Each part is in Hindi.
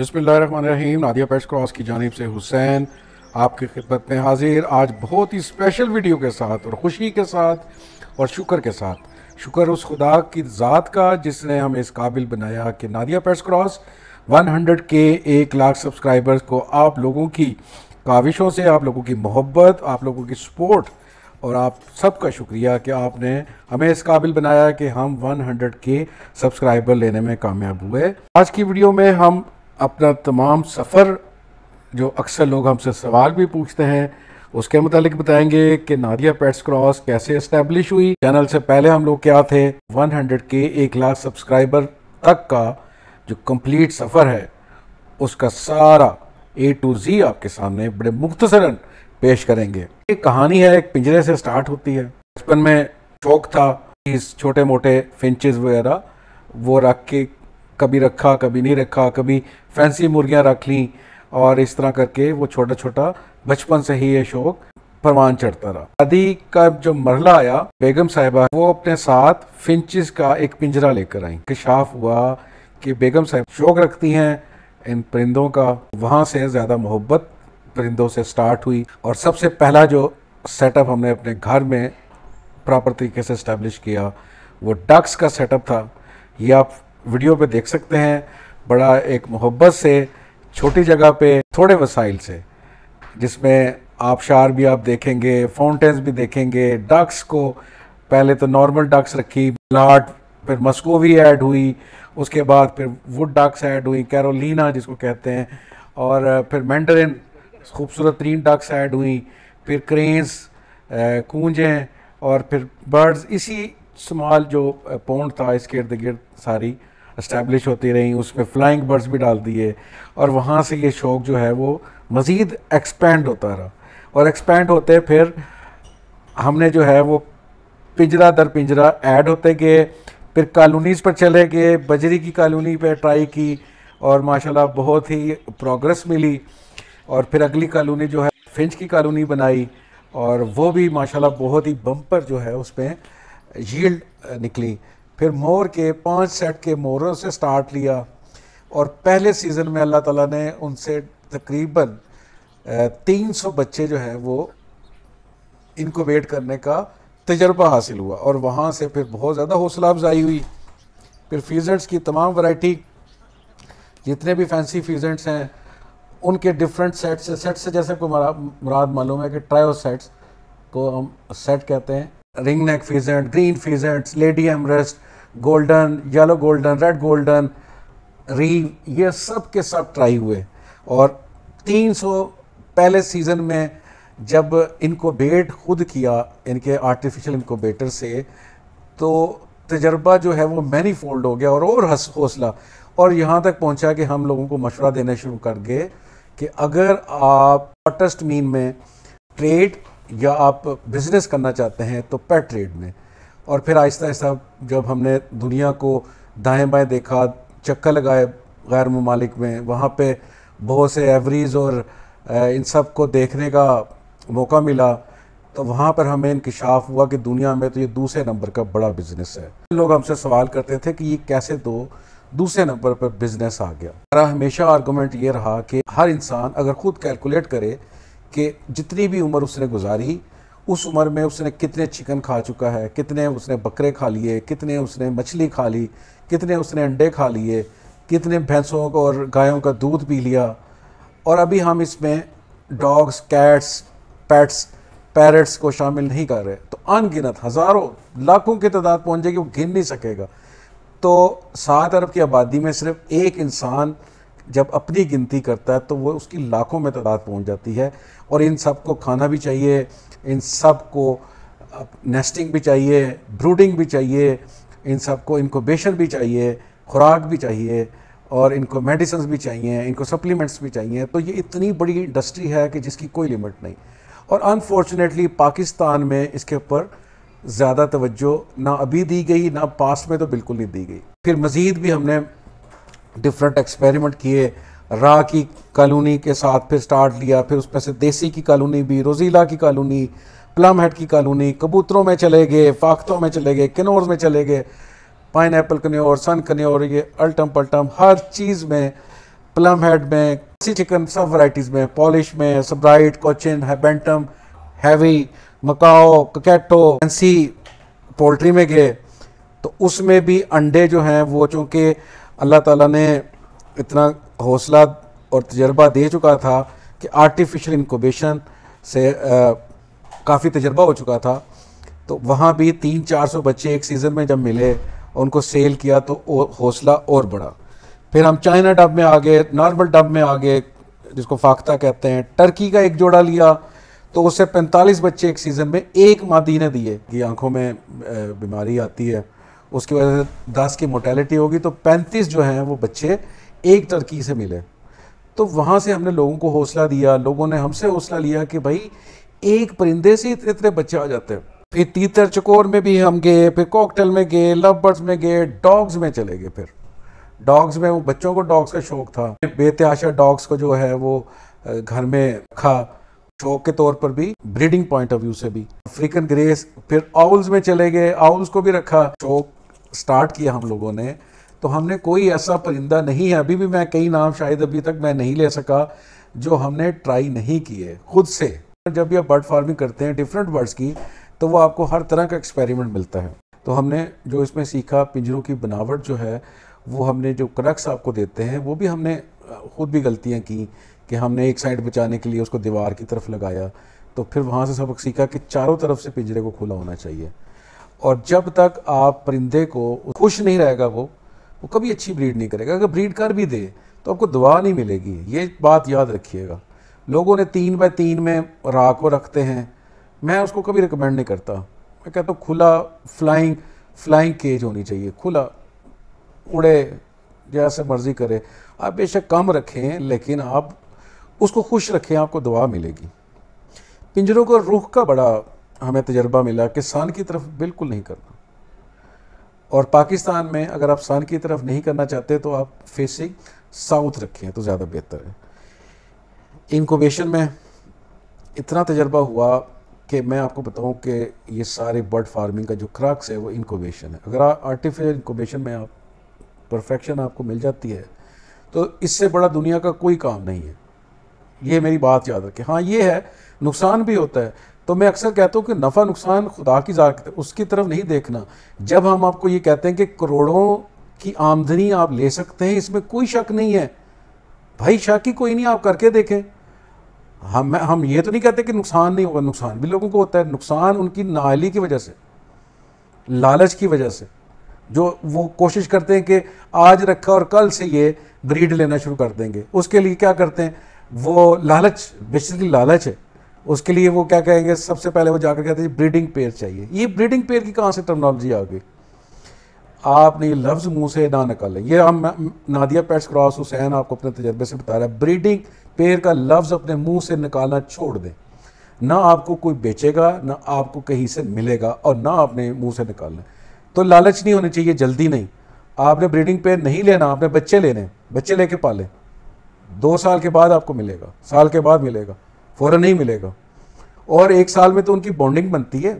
बिस्मिल्लाम नादिया पेट्स क्रॉस की जानब से हुसैन आपकी खिदमत में हाजिर आज बहुत ही स्पेशल वीडियो के साथ और ख़ुशी के साथ और शुक्र के साथ शुक्र उस खुदा की ज़ात का जिसने हमें इस काबिल बनाया कि नादिया पेट्स क्रॉस 100 के एक लाख सब्सक्राइबर्स को आप लोगों की काविशों से आप लोगों की मोहब्बत आप लोगों की सपोर्ट और आप सबका शुक्रिया कि आपने हमें इस काबिल बनाया कि हम 100 के सब्सक्राइबर लेने में कामयाब हुए आज की वीडियो में हम अपना तमाम सफ़र जो अक्सर लोग हमसे सवाल भी पूछते हैं उसके मतलब बताएंगे कि नादिया पेट्स क्रॉस कैसे इस्टेब्लिश हुई चैनल से पहले हम लोग क्या थे 100 के एक लाख सब्सक्राइबर तक का जो कंप्लीट सफ़र है उसका सारा ए टू जी आपके सामने बड़े मुख्तसरन पेश करेंगे एक कहानी है एक पिंजरे से स्टार्ट होती है बचपन में शौक था छोटे मोटे फिंचज वगैरह वो रख के कभी रखा कभी नहीं रखा कभी फैंसी मुर्गियाँ रख ली और इस तरह करके वो छोटा छोटा बचपन से ही ये शौक परवान चढ़ता रहा शादी का जो मरला आया बेगम साहिबा वो अपने साथ फिंचिस का एक पिंजरा लेकर आई इंकशाफ हुआ कि बेगम साहब शौक रखती हैं इन परिंदों का वहाँ से ज़्यादा मोहब्बत परिंदों से स्टार्ट हुई और सबसे पहला जो सेटअप हमने अपने घर में प्रॉपर तरीके से इस्टेब्लिश किया वो डक्स का सेटअप था या वीडियो पे देख सकते हैं बड़ा एक मोहब्बत से छोटी जगह पे थोड़े वसाइल से जिसमें आबशार भी आप देखेंगे फाउंटेंस भी देखेंगे डक्स को पहले तो नॉर्मल डक्स रखी लाट फिर मस्कोवी ऐड हुई उसके बाद फिर वुड डक्स ऐड हुई कैरोलिना जिसको कहते हैं और फिर मैंडरिन खूबसूरत तीन डक्स ऐड हुई फिर क्रेंस कूंजें और फिर बर्ड्स इसी स्मॉल जो पौंड था इसके इर्द गिर्द सारी इस्टेब्लिश होती रहीं उसमें फ्लाइंग बर्ड्स भी डाल दिए और वहाँ से ये शौक़ जो है वो मज़ीद एक्सपेंड होता रहा और एक्सपेंड होते फिर हमने जो है वो पिंजरा दर पिंजरा ऐड होते गए फिर कॉलोनीज़ पर चले गए बजरी की कॉलोनी पर ट्राई की और माशाल्लाह बहुत ही प्रोग्रेस मिली और फिर अगली कॉलोनी जो है फिंच की कॉलोनी बनाई और वो भी माशाल्लाह बहुत ही बम्पर जो है उसमें यील्ड निकली फिर मोर के पांच सेट के मोरों से स्टार्ट लिया और पहले सीज़न में अल्लाह ताला ने उनसे तकरीबन तीन सौ बच्चे जो हैं वो इनको वेट करने का तजर्बा हासिल हुआ और वहाँ से फिर बहुत ज़्यादा हौसला अफजाई हुई फिर फीजेंट्स की तमाम वैरायटी जितने भी फैंसी फीजेंट्स हैं उनके डिफरेंट सेट्स से सेट से जैसे कोई मुराद मालूम है कि ट्रायो सेट्स को हम सेट कहते हैं ring neck pheasant green pheasants lady amherst golden yellow golden red golden reeve ये सब के सब ट्राई हुए और 300 पहले सीज़न में जब इनको बेट खुद किया इनके आर्टिफिशियल इनकोबेटर से तो तजर्बा जो है वो मैनी फोल्ड हो गया और और हौसला और यहाँ तक पहुँचा कि हम लोगों को मशवरा देना शुरू कर गए कि अगर आप शॉर्टेस्ट मीन में ट्रेड या आप बिज़नेस करना चाहते हैं तो पेट ट्रेड में और फिर आहिस्ता आहिस्ता जब हमने दुनिया को दाएं बाएं देखा चक्कर लगाए गैर ममालिक में वहाँ पे बहुत से एवरीज और इन सब को देखने का मौका मिला तो वहाँ पर हमें इंकशाफ हुआ कि दुनिया में तो ये दूसरे नंबर का बड़ा बिजनेस है लोग हमसे सवाल करते थे कि ये कैसे दो दूसरे नंबर पर बिजनेस आ गया मेरा हमेशा आर्गूमेंट ये रहा कि हर इंसान अगर खुद कैलकुलेट करे कि जितनी भी उम्र उसने गुजारी उस उम्र में उसने कितने चिकन खा चुका है कितने उसने बकरे खा लिए कितने उसने मछली खा ली कितने उसने अंडे खा लिए कितने भैंसों का और गायों का दूध पी लिया और अभी हम इसमें डॉग्स कैट्स पैट्स पैरट्स को शामिल नहीं कर रहे तो अनगिनत हज़ारों लाखों की तादाद पहुँच जाएगी वो गिन नहीं सकेगा तो सात अरब की आबादी में सिर्फ एक इंसान जब अपनी गिनती करता है तो वो उसकी लाखों में तादाद पहुंच जाती है और इन सबको खाना भी चाहिए इन सब को नेस्टिंग भी चाहिए ब्रूडिंग भी चाहिए इन सब को इनकोबेशन भी चाहिए खुराक भी चाहिए और इनको मेडिसन्स भी चाहिए इनको सप्लीमेंट्स भी चाहिए तो ये इतनी बड़ी इंडस्ट्री है कि जिसकी कोई लिमिट नहीं और अनफॉर्चुनेटली पाकिस्तान में इसके ऊपर ज़्यादा तवज्जो ना अभी दी गई ना पास में तो बिल्कुल नहीं दी गई फिर मज़ीद भी हमने डिफरेंट एक्सपेरिमेंट किए रा की कॉलोनी के साथ फिर स्टार्ट लिया फिर उसमें से देसी की कॉलोनी भी रोजीला की कॉलोनी प्लम हेड की कॉलोनी कबूतरों में चले गए फाख्तों में चले गए किनौर में चले गए pineapple conure sun conure ये अल्टम पल्टम हर चीज़ में प्लम हेड में सी चिकन सब वराइटीज़ में पॉलिश में सब्राइट कोचिन हैबेंटम हैवी मकाओ ककेटो एनसी पोल्ट्री में गए तो उसमें भी अंडे जो हैं वो चूँकि अल्लाह ताला ने इतना हौसला और तजर्बा दे चुका था कि आर्टिफिशल इनकोबेशन से काफ़ी तजर्बा हो चुका था तो वहाँ भी तीन चार सौ बच्चे एक सीज़न में जब मिले उनको सेल किया तो हौसला और बढ़ा फिर हम चाइना डब में आ गए नॉर्मल डब में आ गए जिसको फाख्ता कहते हैं टर्की का एक जोड़ा लिया तो उससे 45 बच्चे एक सीज़न में एक मादी ने दिए कि आंखों में बीमारी आती है उसकी वजह से दस की मोटेलिटी होगी तो पैंतीस जो हैं वो बच्चे एक टर्की से मिले तो वहाँ से हमने लोगों को हौसला दिया लोगों ने हमसे हौसला लिया कि भाई एक परिंदे से इतने इतने बच्चे आ जाते हैं फिर तीतर चकोर में भी हम गए फिर कॉकटेल में गए लव बर्ड्स में गए डॉग्स में चले गए फिर डॉग्स में वो बच्चों को डॉग्स का शौक था बेतहाशा डॉग्स को जो है वो घर में रखा शौक के तौर पर भी ब्रीडिंग पॉइंट ऑफ व्यू से भी अफ्रीकन ग्रेस फिर आउल्स में चले गए आउल्स को भी रखा शौक स्टार्ट किया हम लोगों ने तो हमने कोई ऐसा परिंदा नहीं है अभी भी मैं कई नाम शायद अभी तक मैं नहीं ले सका जो हमने ट्राई नहीं किए खुद से जब भी आप बर्ड फार्मिंग करते हैं डिफरेंट बर्ड्स की तो वो आपको हर तरह का एक्सपेरिमेंट मिलता है तो हमने जो इसमें सीखा पिंजरों की बनावट जो है वो हमने जो क्रक्स आपको देते हैं वो भी हमने खुद भी गलतियाँ की कि हमने एक साइड बचाने के लिए उसको दीवार की तरफ लगाया तो फिर वहाँ से सबक सीखा कि चारों तरफ से पिंजरे को खुला होना चाहिए और जब तक आप परिंदे को खुश नहीं रहेगा वो वो कभी अच्छी ब्रीड नहीं करेगा अगर ब्रीड कर भी दे तो आपको दवा नहीं मिलेगी ये बात याद रखिएगा लोगों ने तीन बाय तीन में राह को रखते हैं मैं उसको कभी रिकमेंड नहीं करता मैं कहता हूँ खुला फ्लाइंग फ्लाइंग केज होनी चाहिए खुला उड़े जैसे मर्जी करे आप बेशक कम रखें लेकिन आप उसको खुश रखें आपको दवा मिलेगी पिंजरों का रुख का बड़ा हमें तजर्बा मिला कि सान की तरफ बिल्कुल नहीं करना और पाकिस्तान में अगर आप सन की तरफ नहीं करना चाहते तो आप फेसिंग साउथ रखें तो ज़्यादा बेहतर है इनकोबेशन में इतना तजर्बा हुआ कि मैं आपको बताऊं कि ये सारे बर्ड फार्मिंग का जो क्रक्स है वो इनकोबेशन है अगर आर्टिफिशियल इनकोबेशन में आप परफेक्शन आपको मिल जाती है तो इससे बड़ा दुनिया का कोई काम नहीं है ये मेरी बात याद रखें हाँ ये है नुकसान भी होता है तो मैं अक्सर कहता हूँ कि नफ़ा नुकसान खुदा की जार उसकी तरफ नहीं देखना जब हम आपको ये कहते हैं कि करोड़ों की आमदनी आप ले सकते हैं इसमें कोई शक नहीं है भाई शक ही कोई नहीं आप करके देखें हम हम ये तो नहीं कहते कि नुकसान नहीं होगा नुकसान भी लोगों को होता है नुकसान उनकी नाली की वजह से लालच की वजह से जो वो कोशिश करते हैं कि आज रखा और कल से ये ब्रीड लेना शुरू कर देंगे उसके लिए क्या करते हैं वो लालच बेसिकली लालच है उसके लिए वो क्या कहेंगे सबसे पहले वो जाकर कहते हैं ब्रीडिंग पेयर चाहिए ये ब्रीडिंग पेयर की कहाँ से टर्मनोलॉजी आ गई आपने ये लफ्ज़ मुंह से ना निकालें ये हम नादिया पेट्स क्रॉस हुसैन आपको अपने तजर्बे से बता रहा है ब्रीडिंग पेयर का लफ्ज़ अपने मुंह से निकालना छोड़ दें ना आपको कोई बेचेगा ना आपको कहीं से मिलेगा और ना आपने मुंह से निकालना तो लालच नहीं होनी चाहिए जल्दी नहीं आपने ब्रीडिंग पेयर नहीं लेना आपने बच्चे लेने बच्चे लेके पालें दो साल के बाद आपको मिलेगा साल के बाद मिलेगा फ़ौरन नहीं मिलेगा और एक साल में तो उनकी बॉन्डिंग बनती है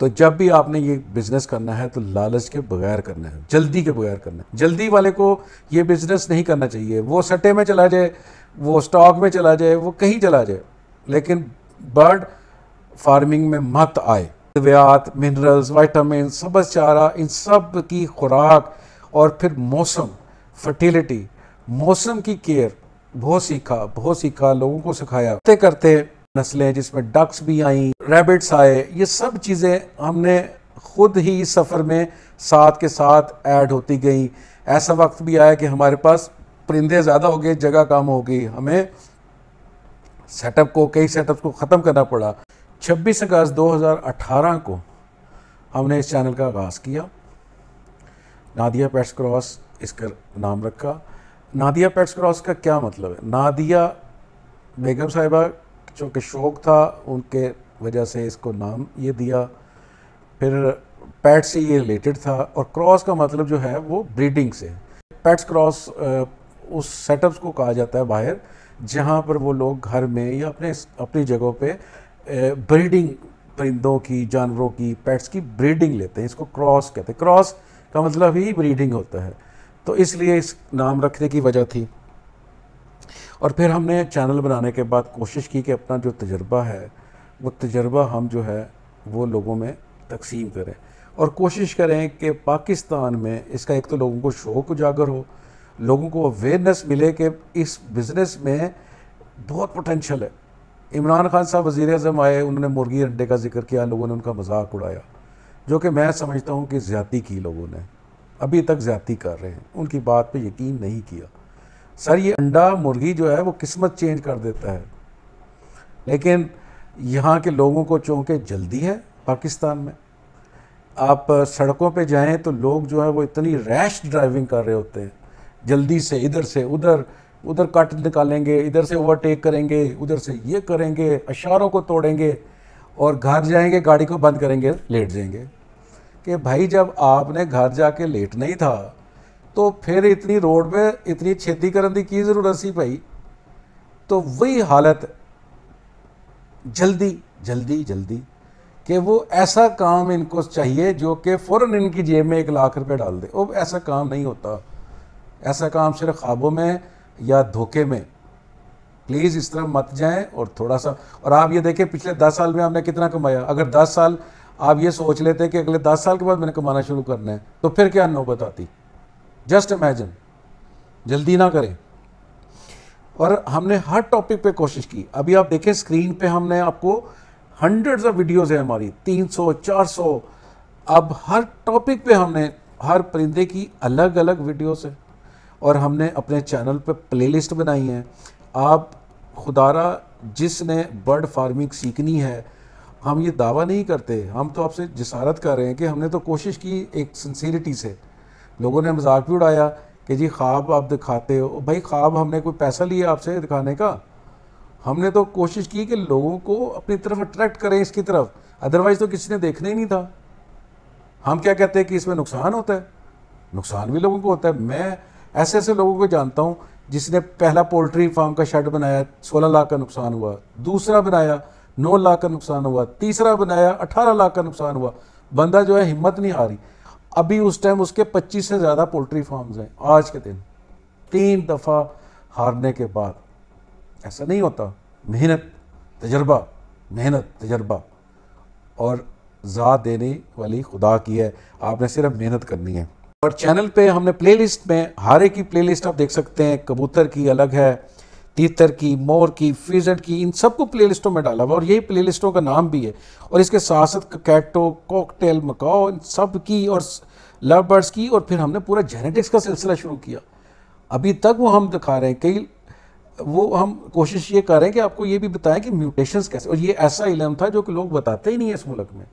तो जब भी आपने ये बिज़नेस करना है तो लालच के बगैर करना है जल्दी के बगैर करना है जल्दी वाले को ये बिज़नेस नहीं करना चाहिए वो सट्टे में चला जाए वो स्टॉक में चला जाए वो कहीं चला जाए लेकिन बर्ड फार्मिंग में मत आए अद्वियात मिनरल्स वाइटामिन सबस चारा इन सब की खुराक और फिर मौसम फर्टिलिटी मौसम की केयर बहुत सीखा बहुत सीखा लोगों को सिखाया करते करते नस्लें जिसमें डक्स भी आई रैबिट्स आए ये सब चीज़ें हमने खुद ही इस सफ़र में साथ के साथ ऐड होती गई ऐसा वक्त भी आया कि हमारे पास परिंदे ज़्यादा हो गए जगह कम हो गई हमें सेटअप को कई सेटअप को ख़त्म करना पड़ा 26 अगस्त 2018 को हमने इस चैनल का आगाज़ किया नादिया पेट्स क्रॉस इसका नाम रखा नादिया पैट्स क्रॉस का क्या मतलब है नादिया बेगम साहिबा चूँकि शौक था उनके वजह से इसको नाम ये दिया फिर पैट से ये रिलेटेड था और क्रॉस का मतलब जो है वो ब्रीडिंग से पैट्स क्रॉस उस सेटअप्स को कहा जाता है बाहर जहाँ पर वो लोग घर में या अपने अपनी जगहों पे ब्रीडिंग परिंदों की जानवरों की पैट्स की ब्रीडिंग लेते हैं इसको क्रॉस कहते हैं क्रॉस का मतलब ही ब्रीडिंग होता है तो इसलिए इस नाम रखने की वजह थी और फिर हमने चैनल बनाने के बाद कोशिश की कि अपना जो तजर्बा है वो तजर्बा हम जो है वो लोगों में तकसीम करें और कोशिश करें कि पाकिस्तान में इसका एक तो लोगों को शौक उजागर हो लोगों को अवेयरनेस मिले कि इस बिज़नेस में बहुत पोटेंशल है इमरान खान साहब वज़ी अजम आए उन्होंने मुर्गी अंडे का जिक्र किया लोगों ने उनका मजाक उड़ाया जो कि मैं समझता हूँ कि ज़्यादा की लोगों ने अभी तक ज्यादा कर रहे हैं उनकी बात पे यकीन नहीं किया सर ये अंडा मुर्गी जो है वो किस्मत चेंज कर देता है लेकिन यहाँ के लोगों को चूँकि जल्दी है पाकिस्तान में आप सड़कों पे जाएं तो लोग जो है वो इतनी रैश ड्राइविंग कर रहे होते हैं जल्दी से इधर से उधर उधर कट निकालेंगे इधर से ओवरटेक करेंगे उधर से ये करेंगे अशारों को तोड़ेंगे और घर जाएंगे गाड़ी को बंद करेंगे लेट जाएंगे कि भाई जब आपने घर जाके लेट नहीं था तो फिर इतनी रोड पे इतनी छेती करने की की जरूरत सी भाई तो वही हालत जल्दी जल्दी जल्दी कि वो ऐसा काम इनको चाहिए जो कि फौरन इनकी जेब में एक लाख रुपए डाल दे वो ऐसा काम नहीं होता ऐसा काम सिर्फ ख्वाबों में या धोखे में प्लीज़ इस तरह मत जाएं और थोड़ा सा और आप ये देखें पिछले दस साल में आपने कितना कमाया अगर दस साल आप ये सोच लेते कि अगले दस साल के बाद मैंने कमाना शुरू करना है तो फिर क्या नौबत आती जस्ट इमेजिन जल्दी ना करें और हमने हर टॉपिक पे कोशिश की अभी आप देखें स्क्रीन पे हमने आपको हंड्रेड ऑफ वीडियोज़ हैं हमारी तीन सौ चार सौ अब हर टॉपिक पे हमने हर परिंदे की अलग अलग वीडियोस है और हमने अपने चैनल पे प्लेलिस्ट बनाई है आप खुदारा जिसने बर्ड फार्मिंग सीखनी है हम ये दावा नहीं करते हम तो आपसे जसारत कर रहे हैं कि हमने तो कोशिश की एक सेंसीरिटी से लोगों ने मजाक भी उड़ाया कि जी ख्वाब आप दिखाते हो भाई ख्वाब हमने कोई पैसा लिया आपसे दिखाने का हमने तो कोशिश की कि लोगों को अपनी तरफ अट्रैक्ट करें इसकी तरफ अदरवाइज़ तो किसी ने देखना ही नहीं था हम क्या कहते हैं कि इसमें नुकसान होता है नुकसान भी लोगों को होता है मैं ऐसे ऐसे लोगों को जानता हूँ जिसने पहला पोल्ट्री फार्म का शेड बनाया सोलह लाख का नुकसान हुआ दूसरा बनाया नौ लाख का नुकसान हुआ तीसरा बनाया अठारह लाख का नुकसान हुआ बंदा जो है हिम्मत नहीं हारी अभी उस टाइम उसके पच्चीस से ज़्यादा पोल्ट्री फार्म्स हैं आज के दिन तीन दफ़ा हारने के बाद ऐसा नहीं होता मेहनत तजर्बा मेहनत तजर्बा और ज़ा देने वाली खुदा की है आपने सिर्फ मेहनत करनी है और चैनल पे हमने प्लेलिस्ट में हारे की प्लेलिस्ट आप देख सकते हैं कबूतर की अलग है तीतर की मोर की फिजेंट की इन सबको प्ले लिस्टों में डाला हुआ और यही प्ले लिस्टों का नाम भी है और इसके साथ साथ कैटो कॉकटेल मकाओ इन सब की और लव बर्ड्स की और फिर हमने पूरा जेनेटिक्स का सिलसिला शुरू किया अभी तक वो हम दिखा रहे हैं कई वो हम कोशिश ये कर रहे हैं कि आपको ये भी बताएं कि म्यूटेशन कैसे और ये ऐसा इलम था जो कि लोग बताते ही नहीं है इस मुल्क में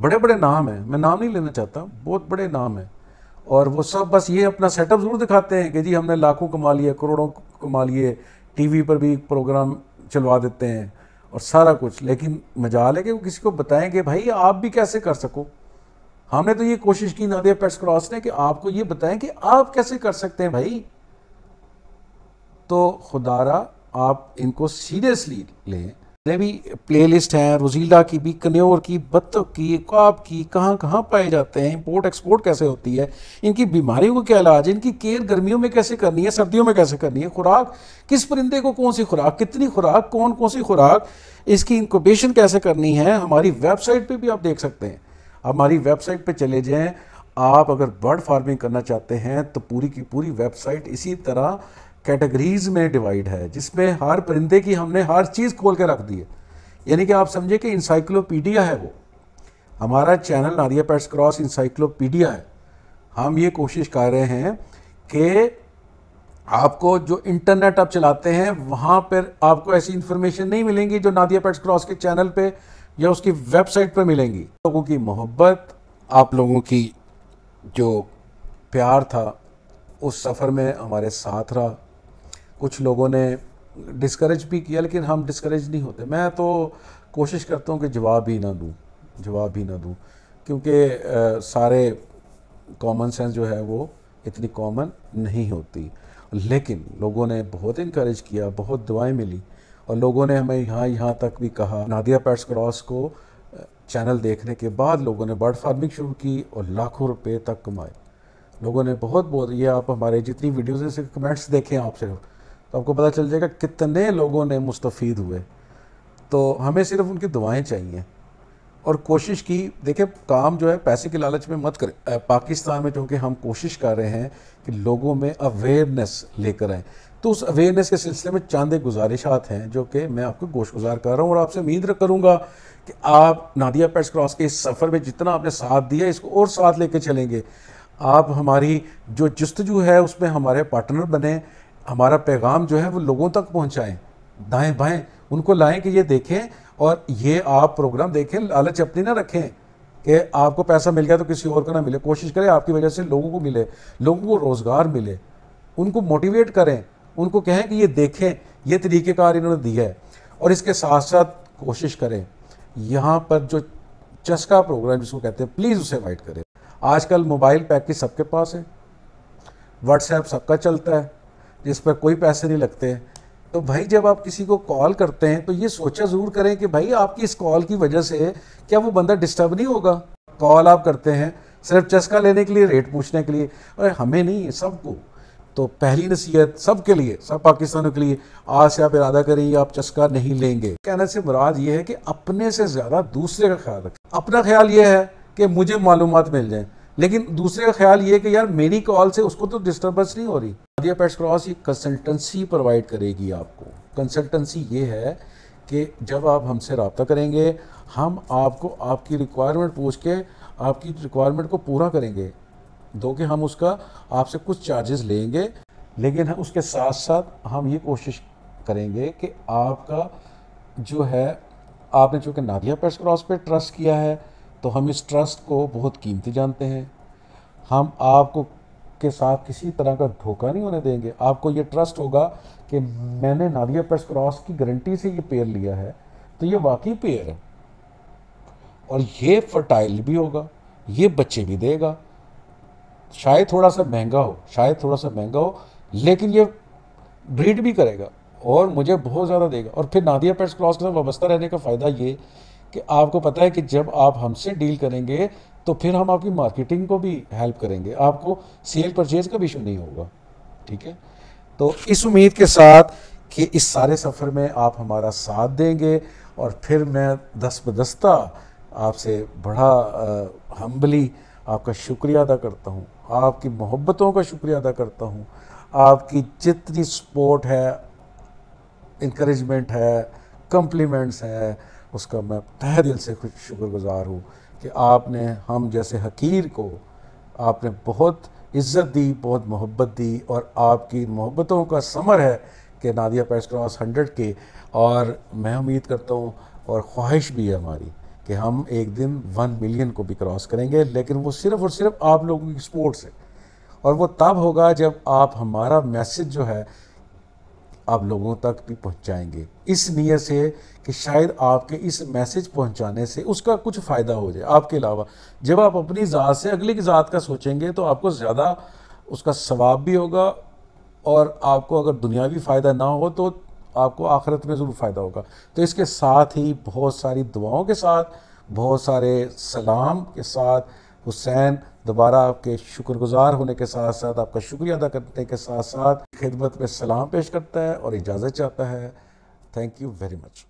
बड़े बड़े नाम हैं मैं नाम नहीं लेना चाहता बहुत बड़े नाम हैं और वो सब बस ये अपना सेटअप ज़रूर दिखाते हैं कि जी हमने लाखों कमा लिए करोड़ों कमा लिए टीवी पर भी प्रोग्राम चलवा देते हैं और सारा कुछ लेकिन मजाल है कि वो किसी को बताएं कि भाई आप भी कैसे कर सको हमने तो ये कोशिश की नादिया पेट्स क्रॉस ने कि आपको ये बताएं कि आप कैसे कर सकते हैं भाई तो खुदारा आप इनको सीरियसली लें जितने भी प्लेलिस्ट हैं रोजीला की भी कन्योर की बत्तख की काप की कहाँ कहाँ पाए जाते हैं इम्पोर्ट एक्सपोर्ट कैसे होती है इनकी बीमारियों का क्या इलाज इनकी केयर गर्मियों में कैसे करनी है सर्दियों में कैसे करनी है खुराक किस परिंदे को कौन सी खुराक कितनी खुराक कौन कौन सी खुराक इसकी इंकोबेशन कैसे करनी है हमारी वेबसाइट पर भी आप देख सकते हैं हमारी वेबसाइट पर चले जाएँ आप अगर बर्ड फार्मिंग करना चाहते हैं तो पूरी की पूरी वेबसाइट इसी तरह कैटेगरीज में डिवाइड है जिसमें हर परिंदे की हमने हर चीज़ खोल के रख दी है यानी कि आप समझे कि इंसाइक्लोपीडिया है वो हमारा channel Nadia pets cross encyclopedia है हम ये कोशिश कर रहे हैं कि आपको जो इंटरनेट आप चलाते हैं वहाँ पर आपको ऐसी इन्फॉर्मेशन नहीं मिलेंगी जो नादिया पेट्स क्रॉस के चैनल पे या उसकी वेबसाइट पर मिलेंगी लोगों की मोहब्बत आप लोगों की जो प्यार था उस सफ़र में हमारे साथ रहा कुछ लोगों ने डिस्करेज भी किया लेकिन हम डिस्करेज नहीं होते मैं तो कोशिश करता हूँ कि जवाब ही ना दूँ जवाब ही ना दूँ क्योंकि सारे कॉमन सेंस जो है वो इतनी कॉमन नहीं होती लेकिन लोगों ने बहुत इनक्रेज किया बहुत दुआएं मिली और लोगों ने हमें यहाँ यहाँ तक भी कहा नादिया पैट्स क्रॉस को चैनल देखने के बाद लोगों ने बर्ड फार्मिंग शुरू की और लाखों रुपए तक कमाए लोगों ने बहुत बहुत ये आप हमारे जितनी वीडियोज़ हैं कमेंट्स देखे आप सिर्फ तो आपको पता चल जाएगा कितने लोगों ने मुस्तफ़ हुए तो हमें सिर्फ उनकी दुआएं चाहिए और कोशिश की देखिए काम जो है पैसे के लालच में मत करें पाकिस्तान में चूँकि हम कोशिश कर रहे हैं कि लोगों में अवेयरनेस लेकर आएँ तो उस अवेयरनेस के सिलसिले में चांदे गुजारिशात हैं जो कि मैं आपको गोश गुजार कर रहा हूँ और आपसे उम्मीद करूँगा कि आप नादिया पेट्स क्रॉस के इस सफ़र में जितना आपने साथ दिया इसको और साथ लेके चलेंगे आप हमारी जो जस्तजू है उसमें हमारे पार्टनर बने हमारा पैगाम जो है वो लोगों तक पहुँचाएँ दाएँ बाएँ उनको लाएँ कि ये देखें और ये आप प्रोग्राम देखें लालच अपनी ना रखें कि आपको पैसा मिल गया तो किसी और का ना मिले कोशिश करें आपकी वजह से लोगों को मिले लोगों को रोज़गार मिले उनको मोटिवेट करें उनको कहें कि ये देखें ये तरीक़ेकार इन्होंने दिया है और इसके साथ साथ कोशिश करें यहाँ पर जो चस्का प्रोग्राम जिसको कहते हैं प्लीज़ उसे अवॉइड करें आजकल मोबाइल पैकेज सबके पास है व्हाट्सएप सबका चलता है जिस पर कोई पैसे नहीं लगते तो भाई जब आप किसी को कॉल करते हैं तो ये सोचा ज़रूर करें कि भाई आपकी इस कॉल की वजह से क्या वो बंदा डिस्टर्ब नहीं होगा कॉल आप करते हैं सिर्फ चस्का लेने के लिए रेट पूछने के लिए अरे हमें नहीं है सबको तो पहली नसीहत सबके लिए सब पाकिस्तानों के लिए आज से आप इरादा करें आप चस्का नहीं लेंगे कहने से मुराद ये है कि अपने से ज़्यादा दूसरे का ख्याल रखें अपना ख्याल ये है कि मुझे मालूम मिल जाए लेकिन दूसरे का ख्याल ये कि यार मेरी कॉल से उसको तो डिस्टर्बेंस नहीं हो रही नादिया पेट्स क्रॉस ये कंसल्टेंसी प्रोवाइड करेगी आपको कंसल्टेंसी ये है कि जब आप हमसे रबता करेंगे हम आपको आपकी रिक्वायरमेंट पूछ के आपकी रिक्वायरमेंट को पूरा करेंगे दो कि हम उसका आपसे कुछ चार्जेस लेंगे लेकिन उसके साथ साथ हम ये कोशिश करेंगे कि आपका जो है आपने चूँकि नादिया पेट्स क्रॉस पर ट्रस्ट किया है तो हम इस ट्रस्ट को बहुत कीमती जानते हैं हम आपको के साथ किसी तरह का धोखा नहीं होने देंगे आपको ये ट्रस्ट होगा कि मैंने नादिया प्रेस क्रॉस की गारंटी से ये पेयर लिया है तो ये वाकई पेयर है और ये फर्टाइल भी होगा ये बच्चे भी देगा शायद थोड़ा सा महंगा हो शायद थोड़ा सा महंगा हो लेकिन ये ब्रीड भी करेगा और मुझे बहुत ज़्यादा देगा और फिर नादिया पेट्स क्रॉस के साथ वाबस्ता रहने का फ़ायदा ये कि आपको पता है कि जब आप हमसे डील करेंगे तो फिर हम आपकी मार्केटिंग को भी हेल्प करेंगे आपको सेल परचेज का भी इशू नहीं होगा ठीक है तो इस उम्मीद के साथ कि इस सारे सफ़र में आप हमारा साथ देंगे और फिर मैं दस बदस्ता आपसे बड़ा हम्बली आपका शुक्रिया अदा करता हूँ आपकी मोहब्बतों का शुक्रिया अदा करता हूँ आपकी जितनी सपोर्ट है इनक्रेजमेंट है कम्प्लीमेंट्स है उसका मैं तह दिल से खुश शुक्रगुज़ार हूँ कि आपने हम जैसे हकीर को आपने बहुत इज़्ज़त दी बहुत मोहब्बत दी और आपकी मोहब्बतों का समर है कि नादिया पैस क्रॉस हंड्रेड के और मैं उम्मीद करता हूँ और ख्वाहिश भी है हमारी कि हम एक दिन वन मिलियन को भी क्रॉस करेंगे लेकिन वो सिर्फ़ और सिर्फ आप लोगों की स्पोर्ट्स है और वो तब होगा जब आप हमारा मैसेज जो है आप लोगों तक भी पहुंचाएंगे इस नियत से कि शायद आपके इस मैसेज पहुंचाने से उसका कुछ फ़ायदा हो जाए आपके अलावा जब आप अपनी ज़ात से अगली की ज़ात का सोचेंगे तो आपको ज़्यादा उसका सवाब भी होगा और आपको अगर दुनियावी फ़ायदा ना हो तो आपको आखिरत में ज़रूर फ़ायदा होगा तो इसके साथ ही बहुत सारी दुआओं के साथ बहुत सारे सलाम के साथ हुसैन दोबारा आपके शुक्रगुजार होने के साथ साथ आपका शुक्रिया अदा करने के साथ साथ खिदमत में सलाम पेश करता है और इजाज़त चाहता है थैंक यू वेरी मच